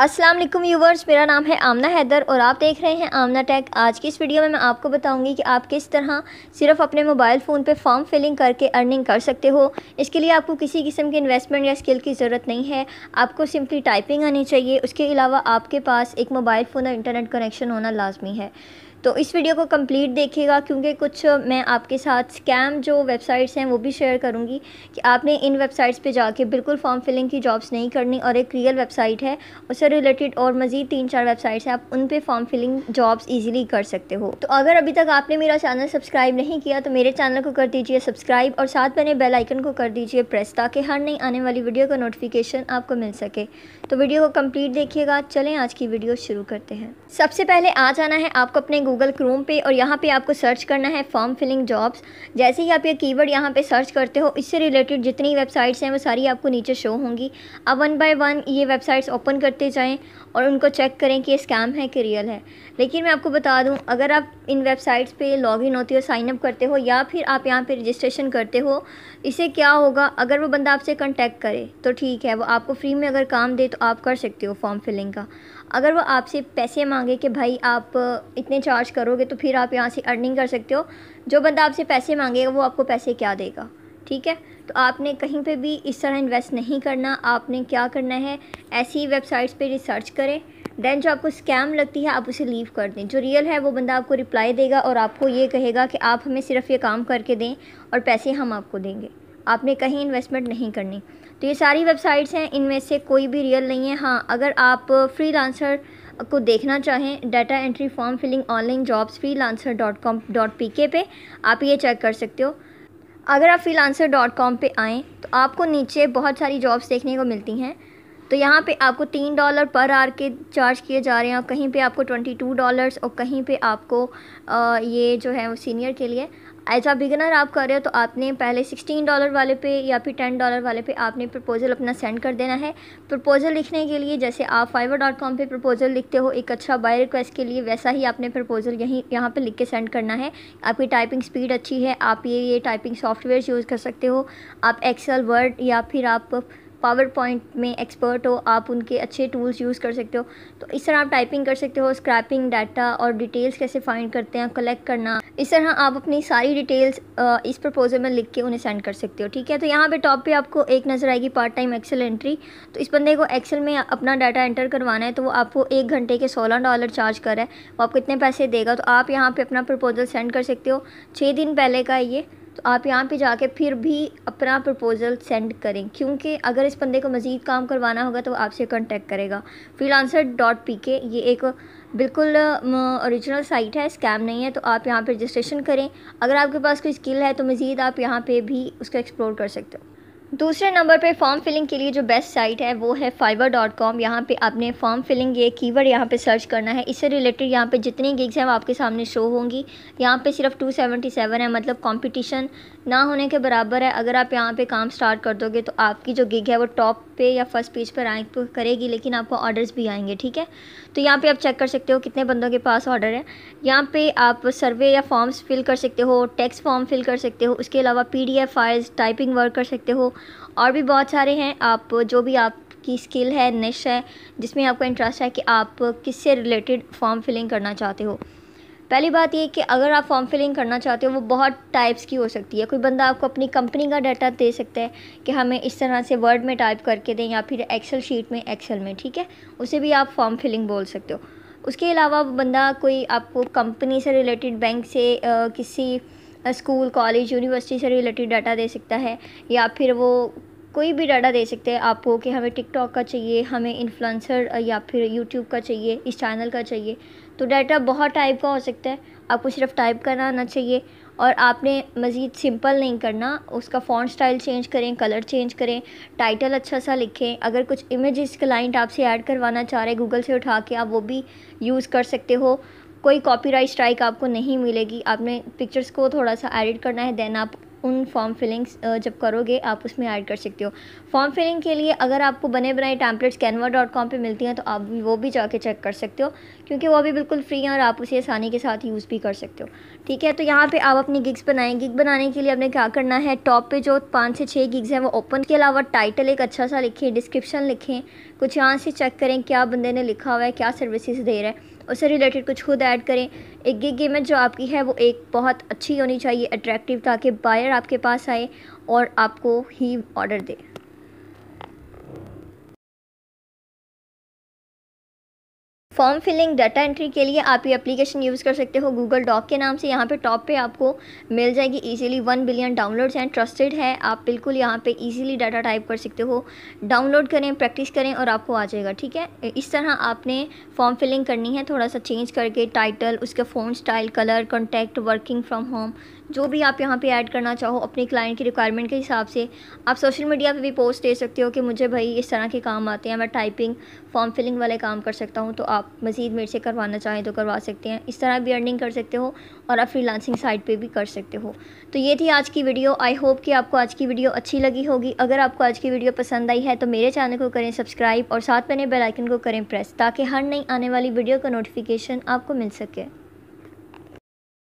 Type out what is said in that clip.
अस्सलाम वालेकुम व्यूवर्स मेरा नाम है आमना हैदर और आप देख रहे हैं आमना टेक आज की इस वीडियो में मैं आपको बताऊंगी कि आप किस तरह सिर्फ अपने मोबाइल फ़ोन पे फॉर्म फिलिंग करके अर्निंग कर सकते हो इसके लिए आपको किसी किस्म के इन्वेस्टमेंट या स्किल की ज़रूरत नहीं है आपको सिंपली टाइपिंग आनी चाहिए उसके अलावा आपके पास एक मोबाइल फ़ोन और इंटरनेट कनेक्शन होना लाजमी है तो इस वीडियो को कंप्लीट देखिएगा क्योंकि कुछ मैं आपके साथ स्कैम जो वेबसाइट्स हैं वो भी शेयर करूँगी कि आपने इन वेबसाइट्स पे जाके बिल्कुल फॉर्म फिलिंग की जॉब्स नहीं करनी और एक रियल वेबसाइट है उससे रिलेटेड और मज़ीद तीन चार वेबसाइट्स हैं आप उन पर फॉर्म फिलिंग जॉब्स ईजिली कर सकते हो तो अगर अभी तक आपने मेरा चैनल सब्सक्राइब नहीं किया तो मेरे चैनल को कर दीजिए सब्सक्राइब और साथ बने बेलाइकन को कर दीजिए प्रेस ताकि हर नई आने वाली वीडियो का नोटिफिकेशन आपको मिल सके तो वीडियो को कम्प्लीट देखिएगा चलें आज की वीडियो शुरू करते हैं सबसे पहले आ जाना है आपको अपने गूगल क्रोम पे और यहाँ पे आपको सर्च करना है फॉर्म फिलिंग जॉब्स जैसे ही आप ये कीवर्ड यहाँ पर सर्च करते हो इससे रिलेटेड जितनी वेबसाइट्स हैं वो सारी आपको नीचे शो होंगी अब वन बाय वन ये वेबसाइट्स ओपन करते जाएँ और उनको चेक करें कि ये स्कैम है कि रियल है लेकिन मैं आपको बता दूँ अगर आप इन वेबसाइट्स लॉग इन होते हो साइनअप करते हो या फिर आप यहाँ पर रजिस्ट्रेशन करते हो इसे क्या होगा अगर वो बंदा आपसे कॉन्टैक्ट करे तो ठीक है वो आपको फ्री में अगर काम दे तो आप कर सकते हो फॉर्म फिलिंग का अगर वो आपसे पैसे मांगे कि भाई आप इतने चार्ज करोगे तो फिर आप यहाँ से अर्निंग कर सकते हो जो बंदा आपसे पैसे मांगेगा वो आपको पैसे क्या देगा ठीक है तो आपने कहीं पे भी इस तरह इन्वेस्ट नहीं करना आपने क्या करना है ऐसी वेबसाइट्स पे रिसर्च करें देन जो आपको स्कैम लगती है आप उसे लीव कर दें जो रियल है वो बंदा आपको रिप्लाई देगा और आपको ये कहेगा कि आप हमें सिर्फ ये काम करके दें और पैसे हम आपको देंगे आपने कहीं इन्वेस्टमेंट नहीं करनी तो ये सारी वेबसाइट्स हैं इनमें से कोई भी रियल नहीं है हाँ अगर आप फ्री को देखना चाहें data entry form filling online jobs freelancer dot com dot P K पे आप ये चेक कर सकते हो अगर आप फ्री लांसर डॉट कॉम पर आएँ तो आपको नीचे बहुत सारी जॉब्स देखने को मिलती हैं तो यहाँ पे आपको तीन डॉलर पर आर के चार्ज किए जा रहे हैं और कहीं पे आपको ट्वेंटी टू डॉलर्स और कहीं पे आपको आ, ये जो है वो सीनियर के लिए एज आ बिगनर आप कर रहे हो तो आपने पहले सिक्सटीन डॉलर वाले पे या फिर टेन डॉलर वाले पे आपने प्रपोज़ल अपना सेंड कर देना है प्रपोज़ल लिखने के लिए जैसे आप फाइवर डॉट कॉम पर प्रपोज़ल लिखते हो एक अच्छा बाय रिक्वेस्ट के लिए वैसा ही आपने प्रपोज़ल यहीं यहाँ पे लिख के सेंड करना है आपकी टाइपिंग स्पीड अच्छी है आप ये ये टाइपिंग सॉफ्टवेयर यूज़ कर सकते हो आप एक्सेल वर्ड या फिर आप पावर पॉइंट में एक्सपर्ट हो आप उनके अच्छे टूल्स यूज़ कर सकते हो तो इस तरह आप टाइपिंग कर सकते हो स्क्रैपिंग डाटा और डिटेल्स कैसे फाइंड करते हैं कलेक्ट करना इस तरह आप अपनी सारी डिटेल्स इस प्रपोजल में लिख के उन्हें सेंड कर सकते हो ठीक है तो यहाँ पर टॉप पर आपको एक नज़र आएगी पार्ट टाइम एक्सेल एंट्री तो इस बंदे को एक्सेल में अपना डाटा एंटर करवाना है तो वो आपको एक घंटे के सोलह डॉलर चार्ज कर रहा है वो आपको इतने पैसे देगा तो आप यहाँ पर अपना प्रपोजल सेंड कर सकते हो छः दिन पहले का ये तो आप यहाँ पे जाके फिर भी अपना प्रपोज़ल सेंड करें क्योंकि अगर इस बंदे को मज़ीद काम करवाना होगा तो आपसे कॉन्टेक्ट करेगा आंसर डॉट पी के ये एक बिल्कुल ओरिजिनल साइट है स्कैम नहीं है तो आप यहाँ पे रजिस्ट्रेशन करें अगर आपके पास कोई स्किल है तो मज़ीद आप यहाँ पे भी उसको एक्सप्लोर कर सकते हो दूसरे नंबर पे फॉर्म फिलिंग के लिए जो बेस्ट साइट है वो है फाइवर डॉट कॉम यहाँ पर आपने फॉर्म फिलिंग ये कीवर्ड यहाँ पे सर्च करना है इससे रिलेटेड यहाँ पे जितनी गिग्स हैं वो आपके सामने शो होंगी यहाँ पे सिर्फ 277 है मतलब कंपटीशन ना होने के बराबर है अगर आप यहाँ पे काम स्टार्ट कर दोगे तो आपकी जो गिग है वो टॉप पे या फर्स्ट पेज पर रैंक करेगी लेकिन आपको ऑर्डर्स भी आएंगे ठीक है तो यहाँ पे आप चेक कर सकते हो कितने बंदों के पास ऑर्डर है यहाँ पे आप सर्वे या फॉर्म्स फिल कर सकते हो टैक्स फॉर्म फिल कर सकते हो उसके अलावा पी फाइल्स टाइपिंग वर्क कर सकते हो और भी बहुत सारे हैं आप जो भी आप की स्किल है निश है जिसमें आपको इंटरेस्ट है कि आप किससे रिलेटेड फॉर्म फिलिंग करना चाहते हो पहली बात ये कि अगर आप फॉर्म फिलिंग करना चाहते हो वो बहुत टाइप्स की हो सकती है कोई बंदा आपको अपनी कंपनी का डाटा दे सकता है कि हमें इस तरह से वर्ड में टाइप करके दें या फिर एक्सेल शीट में एक्सेल में ठीक है उसे भी आप फॉर्म फिलिंग बोल सकते हो उसके अलावा बंदा कोई आपको कंपनी से रिलेटेड बैंक से आ, किसी स्कूल कॉलेज यूनिवर्सिटी से रिलेटेड डाटा दे सकता है या फिर वो कोई भी डाटा दे सकते हैं आपको कि हमें टिकटॉक का चाहिए हमें इन्फ्लुएंसर या फिर यूट्यूब का चाहिए इस चैनल का चाहिए तो डाटा बहुत टाइप का हो सकता है आपको सिर्फ टाइप करना आना चाहिए और आपने मज़ीद सिंपल नहीं करना उसका फ़ॉन्ट स्टाइल चेंज करें कलर चेंज करें टाइटल अच्छा सा लिखें अगर कुछ इमेजेस क्लाइंट आपसे ऐड करवाना चाह रहे गूगल से उठा के आप वो भी यूज़ कर सकते हो कोई कॉपीराइट स्ट्राइक आपको नहीं मिलेगी आपने पिक्चर्स को थोड़ा सा एडिट करना है देन आप उन फॉर्म फिलिंग्स जब करोगे आप उसमें ऐड कर सकते हो फॉर्म फिलिंग के लिए अगर आपको बने बनाए टैम्पलेट्स कैनवा डॉट कॉम पर मिलती हैं तो आप वो भी जाके चेक कर सकते हो क्योंकि वो भी बिल्कुल फ्री हैं और आप उसे आसानी के साथ यूज़ भी कर सकते हो ठीक है तो यहाँ पर आप अपनी गिग्स बनाएँ गिग बनाने के लिए आपने क्या करना है टॉप पर जो पाँच से छः गिग्स हैं वो ओपन के अलावा टाइटल एक अच्छा सा लिखें डिस्क्रिप्शन लिखें कुछ यहाँ से चेक करें क्या बंदे ने लिखा हुआ है क्या सर्विसेज दे रहा है उससे रिलेटेड कुछ खुद ऐड करें एक गिग इमेज जो आपकी है वो एक बहुत अच्छी होनी चाहिए अट्रैक्टिव ताकि बायर आपके पास आए और आपको ही ऑर्डर दे फॉर्म फिलिंग डाटा एंट्री के लिए आप ये एप्लीकेशन यूज़ कर सकते हो गूगल डॉक के नाम से यहाँ पे टॉप पे आपको मिल जाएगी इजीली वन बिलियन डाउनलोड्स हैं ट्रस्टेड है आप बिल्कुल यहाँ पे इजीली डाटा टाइप कर सकते हो डाउनलोड करें प्रैक्टिस करें और आपको आ जाएगा ठीक है इस तरह आपने फॉर्म फिलिंग करनी है थोड़ा सा चेंज करके टाइटल उसके font style colour contact working from home जो भी आप यहाँ पे ऐड करना चाहो अपने क्लाइंट की रिक्वायरमेंट के हिसाब से आप सोशल मीडिया पे भी पोस्ट दे सकते हो कि मुझे भाई इस तरह के काम आते हैं मैं टाइपिंग फॉर्म फिलिंग वाले काम कर सकता हूँ तो आप मज़ीद मेरे से करवाना चाहें तो करवा सकते हैं इस तरह भी अर्निंग कर सकते हो और आप फ्रीलांसिंग साइट पर भी कर सकते हो तो ये थी आज की वीडियो आई होप कि आपको आज की वीडियो अच्छी लगी होगी अगर आपको आज की वीडियो पसंद आई है तो मेरे चैनल को करें सब्सक्राइब और साथ में बेलाइकन को करें प्रेस ताकि हर नई आने वाली वीडियो का नोटिफिकेशन आपको मिल सके